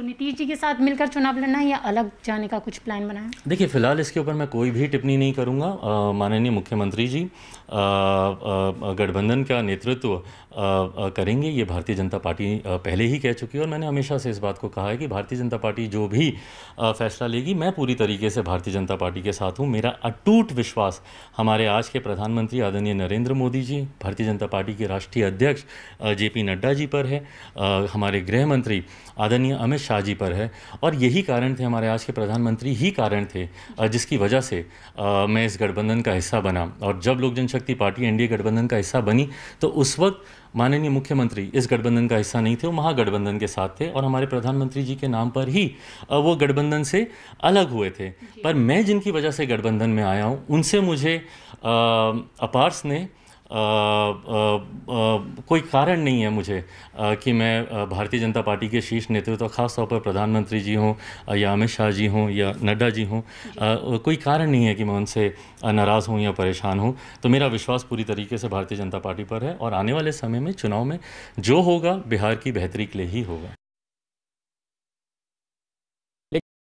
तो नीतीश जी के साथ मिलकर चुनाव लड़ना है या अलग जाने का कुछ प्लान बनाया देखिए फिलहाल इसके ऊपर मैं कोई भी टिप्पणी नहीं करूंगा माननीय मुख्यमंत्री जी गठबंधन का नेतृत्व करेंगे ये भारतीय जनता पार्टी आ, पहले ही कह चुकी है और मैंने हमेशा से इस बात को कहा है कि भारतीय जनता पार्टी जो भी फैसला लेगी मैं पूरी तरीके से भारतीय जनता पार्टी के साथ हूँ मेरा अटूट विश्वास हमारे आज के प्रधानमंत्री आदरणीय नरेंद्र मोदी जी भारतीय जनता पार्टी के राष्ट्रीय अध्यक्ष जे पी नड्डा जी पर है हमारे गृह मंत्री आदरणीय अमित शाह जी पर है और यही कारण थे हमारे आज के प्रधानमंत्री ही कारण थे जिसकी वजह से मैं इस गठबंधन का हिस्सा बना और जब लोक जनशक्ति पार्टी एनडीए गठबंधन का हिस्सा बनी तो उस वक्त माननीय मुख्यमंत्री इस गठबंधन का हिस्सा नहीं थे वो महागठबंधन के साथ थे और हमारे प्रधानमंत्री जी के नाम पर ही वो गठबंधन से अलग हुए थे पर मैं जिनकी वजह से गठबंधन में आया हूँ उनसे मुझे अपार्स ने कोई कारण नहीं है मुझे कि मैं भारतीय जनता पार्टी के शीर्ष नेतृत्व खास तौर पर प्रधानमंत्री जी हों या अमित शाह जी हों या नड्डा जी हों कोई कारण नहीं है कि मैं उनसे नाराज़ हूँ या परेशान हूँ तो मेरा विश्वास पूरी तरीके से भारतीय जनता पार्टी पर है और आने वाले समय में चुनाव में जो होगा बिहार की बेहतरी के लिए ही होगा